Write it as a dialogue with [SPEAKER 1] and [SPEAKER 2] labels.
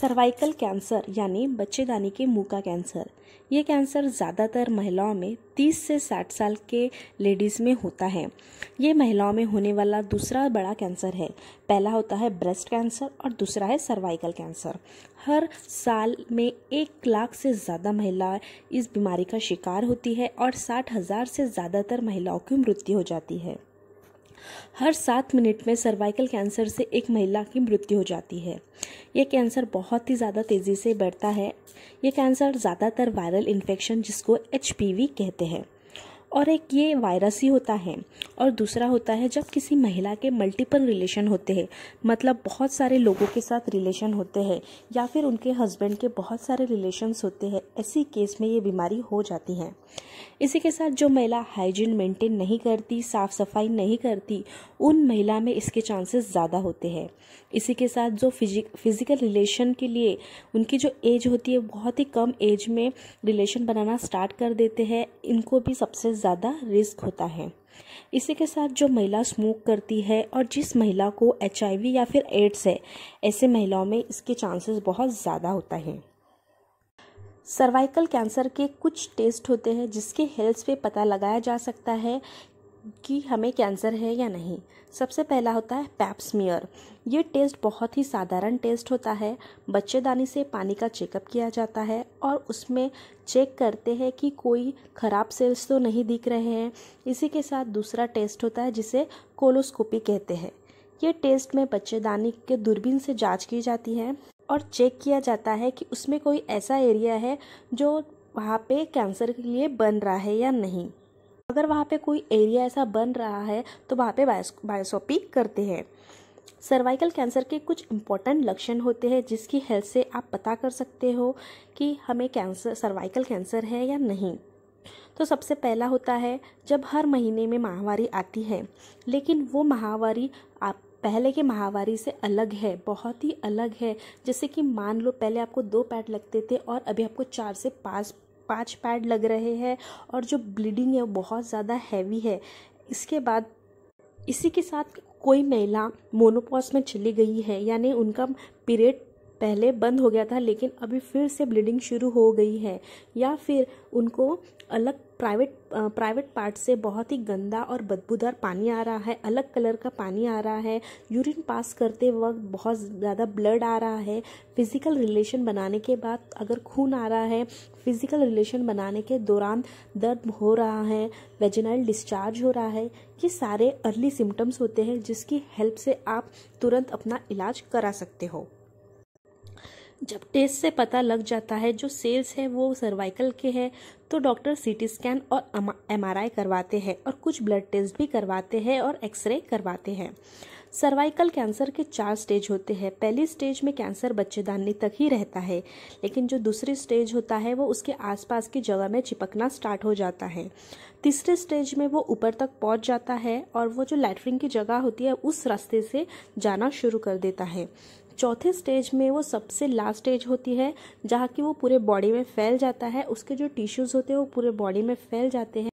[SPEAKER 1] cervical cancer यानी बच्चेदानी के मुंह का कैंसर ये कैंसर ज़्यादातर महिलाओं में 30 से 60 साल के लेडीज़ में होता है ये महिलाओं में होने वाला दूसरा बड़ा कैंसर है पहला होता है ब्रेस्ट कैंसर और दूसरा है सर्वाइकल कैंसर हर साल में एक लाख से ज़्यादा महिला इस बीमारी का शिकार होती है और साठ हज़ार से ज़्यादातर महिलाओं की मृत्यु हो जाती है हर सात मिनट में सर्वाइकल कैंसर से एक महिला की मृत्यु हो जाती है ये कैंसर बहुत ही ज़्यादा तेज़ी से बढ़ता है ये कैंसर ज़्यादातर वायरल इन्फेक्शन जिसको एच कहते हैं और एक ये वायरस ही होता है और दूसरा होता है जब किसी महिला के मल्टीपल रिलेशन होते हैं मतलब बहुत सारे लोगों के साथ रिलेशन होते हैं या फिर उनके हस्बैंड के बहुत सारे रिलेशन्स होते हैं ऐसी केस में ये बीमारी हो जाती है इसी के साथ जो महिला हाइजीन मेंटेन नहीं करती साफ़ सफाई नहीं करती उन महिला में इसके चांसेस ज़्यादा होते हैं इसी के साथ जो फिजिक फिज़िकल रिलेशन के लिए उनकी जो एज होती है बहुत ही कम एज में रिलेशन बनाना स्टार्ट कर देते हैं इनको भी सबसे ज़्यादा रिस्क होता है इसी के साथ जो महिला स्मोक करती है और जिस महिला को एच या फिर एड्स है ऐसे महिलाओं में इसके चांसेस बहुत ज़्यादा होता है सर्वाइकल कैंसर के कुछ टेस्ट होते हैं जिसके हेल्थ पे पता लगाया जा सकता है कि हमें कैंसर है या नहीं सबसे पहला होता है पैप्समियर ये टेस्ट बहुत ही साधारण टेस्ट होता है बच्चेदानी से पानी का चेकअप किया जाता है और उसमें चेक करते हैं कि कोई ख़राब सेल्स तो नहीं दिख रहे हैं इसी के साथ दूसरा टेस्ट होता है जिसे कोलोस्कोपी कहते हैं ये टेस्ट में बच्चेदानी के दूरबीन से जांच की जाती है और चेक किया जाता है कि उसमें कोई ऐसा एरिया है जो वहाँ पे कैंसर के लिए बन रहा है या नहीं अगर वहाँ पे कोई एरिया ऐसा बन रहा है तो वहाँ पे बायोसोपी करते हैं सर्वाइकल कैंसर के कुछ इम्पॉर्टेंट लक्षण होते हैं जिसकी हेल्थ से आप पता कर सकते हो कि हमें कैंसर सर्वाइकल कैंसर है या नहीं तो सबसे पहला होता है जब हर महीने में माहवारी आती है लेकिन वो माहवारी आप पहले के माहवारी से अलग है बहुत ही अलग है जैसे कि मान लो पहले आपको दो पैड लगते थे और अभी आपको चार से पाँच पांच पैड लग रहे हैं और जो ब्लीडिंग है वो बहुत ज़्यादा हैवी है इसके बाद इसी के साथ कोई महिला मोनोपॉज में चली गई है यानी उनका पीरियड पहले बंद हो गया था लेकिन अभी फिर से ब्लीडिंग शुरू हो गई है या फिर उनको अलग प्राइवेट प्राइवेट पार्ट से बहुत ही गंदा और बदबूदार पानी आ रहा है अलग कलर का पानी आ रहा है यूरिन पास करते वक्त बहुत ज़्यादा ब्लड आ रहा है फिज़िकल रिलेशन बनाने के बाद अगर खून आ रहा है फिज़िकल रिलेशन बनाने के दौरान दर्द हो रहा है वेजिनाइल डिस्चार्ज हो रहा है ये सारे अर्ली सिम्टम्स होते हैं जिसकी हेल्प से आप तुरंत अपना इलाज करा सकते हो जब टेस्ट से पता लग जाता है जो सेल्स हैं वो सर्वाइकल के हैं तो डॉक्टर सीटी स्कैन और एमआरआई करवाते हैं और कुछ ब्लड टेस्ट भी करवाते हैं और एक्सरे करवाते हैं सर्वाइकल कैंसर के चार स्टेज होते हैं पहली स्टेज में कैंसर बच्चेदानी तक ही रहता है लेकिन जो दूसरी स्टेज होता है वो उसके आसपास की जगह में चिपकना स्टार्ट हो जाता है तीसरे स्टेज में वो ऊपर तक पहुंच जाता है और वो जो लेटरिन की जगह होती है उस रास्ते से जाना शुरू कर देता है चौथे स्टेज में वो सबसे लास्ट स्टेज होती है जहाँ कि वो पूरे बॉडी में फैल जाता है उसके जो टिश्यूज़ होते हैं वो पूरे बॉडी में फैल जाते हैं